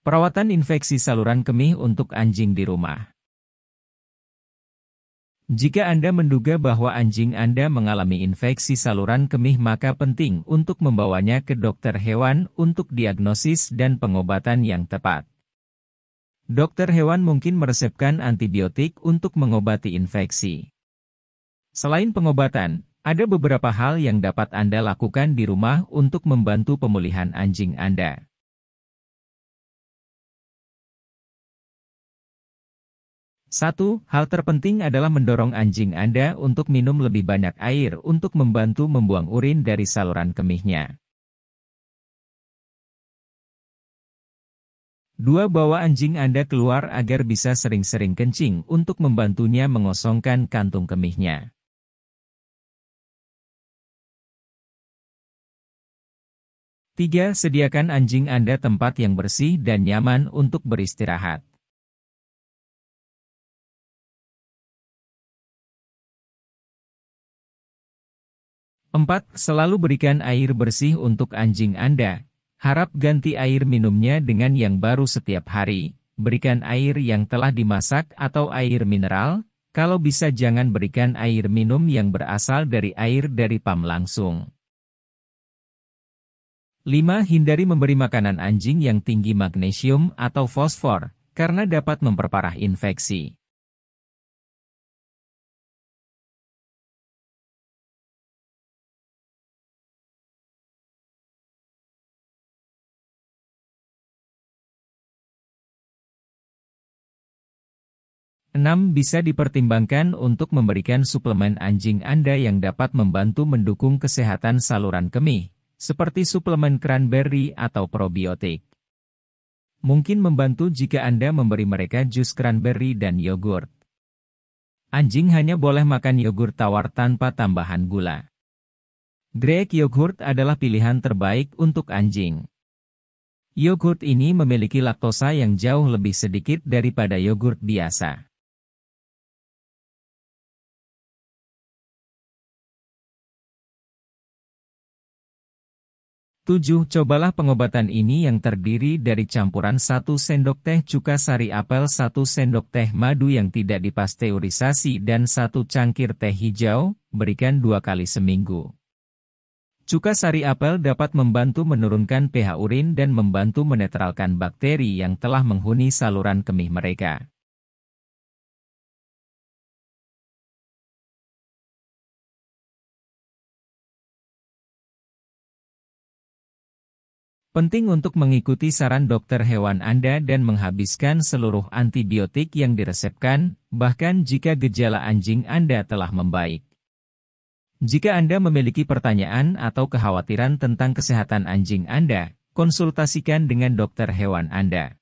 Perawatan infeksi saluran kemih untuk anjing di rumah. Jika Anda menduga bahwa anjing Anda mengalami infeksi saluran kemih maka penting untuk membawanya ke dokter hewan untuk diagnosis dan pengobatan yang tepat. Dokter hewan mungkin meresepkan antibiotik untuk mengobati infeksi. Selain pengobatan, ada beberapa hal yang dapat Anda lakukan di rumah untuk membantu pemulihan anjing Anda. Satu, Hal terpenting adalah mendorong anjing Anda untuk minum lebih banyak air untuk membantu membuang urin dari saluran kemihnya. Dua, Bawa anjing Anda keluar agar bisa sering-sering kencing untuk membantunya mengosongkan kantung kemihnya. Tiga, Sediakan anjing Anda tempat yang bersih dan nyaman untuk beristirahat. 4. Selalu berikan air bersih untuk anjing Anda. Harap ganti air minumnya dengan yang baru setiap hari. Berikan air yang telah dimasak atau air mineral, kalau bisa jangan berikan air minum yang berasal dari air dari pam langsung. 5. Hindari memberi makanan anjing yang tinggi magnesium atau fosfor, karena dapat memperparah infeksi. 6. Bisa dipertimbangkan untuk memberikan suplemen anjing Anda yang dapat membantu mendukung kesehatan saluran kemih, seperti suplemen cranberry atau probiotik. Mungkin membantu jika Anda memberi mereka jus cranberry dan yogurt. Anjing hanya boleh makan yogurt tawar tanpa tambahan gula. Greek yogurt adalah pilihan terbaik untuk anjing. Yogurt ini memiliki laktosa yang jauh lebih sedikit daripada yogurt biasa. 7. Cobalah pengobatan ini yang terdiri dari campuran 1 sendok teh cuka sari apel 1 sendok teh madu yang tidak dipasteurisasi dan 1 cangkir teh hijau, berikan dua kali seminggu. Cuka sari apel dapat membantu menurunkan pH urin dan membantu menetralkan bakteri yang telah menghuni saluran kemih mereka. Penting untuk mengikuti saran dokter hewan Anda dan menghabiskan seluruh antibiotik yang diresepkan, bahkan jika gejala anjing Anda telah membaik. Jika Anda memiliki pertanyaan atau kekhawatiran tentang kesehatan anjing Anda, konsultasikan dengan dokter hewan Anda.